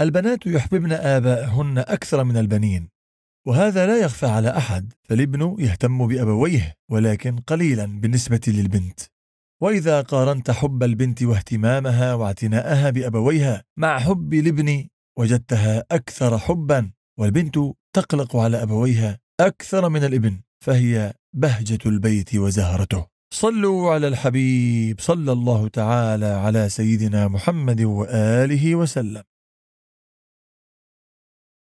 البنات يحببن آباءهن أكثر من البنين وهذا لا يخفى على أحد فالابن يهتم بأبويه ولكن قليلا بالنسبة للبنت وإذا قارنت حب البنت واهتمامها واعتناءها بأبويها مع حب الابن وجدتها أكثر حبا والبنت تقلق على أبويها أكثر من الابن فهي بهجة البيت وزهرته صلوا على الحبيب صلى الله تعالى على سيدنا محمد وآله وسلم